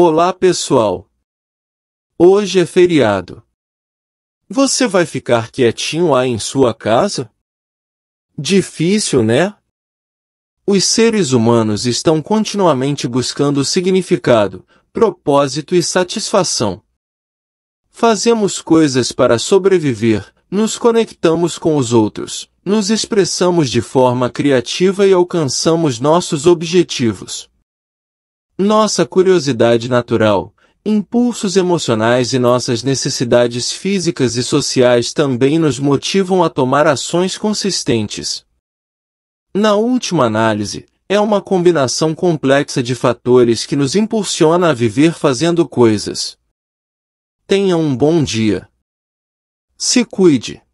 Olá pessoal! Hoje é feriado. Você vai ficar quietinho aí em sua casa? Difícil, né? Os seres humanos estão continuamente buscando significado, propósito e satisfação. Fazemos coisas para sobreviver, nos conectamos com os outros, nos expressamos de forma criativa e alcançamos nossos objetivos. Nossa curiosidade natural, impulsos emocionais e nossas necessidades físicas e sociais também nos motivam a tomar ações consistentes. Na última análise, é uma combinação complexa de fatores que nos impulsiona a viver fazendo coisas. Tenha um bom dia. Se cuide.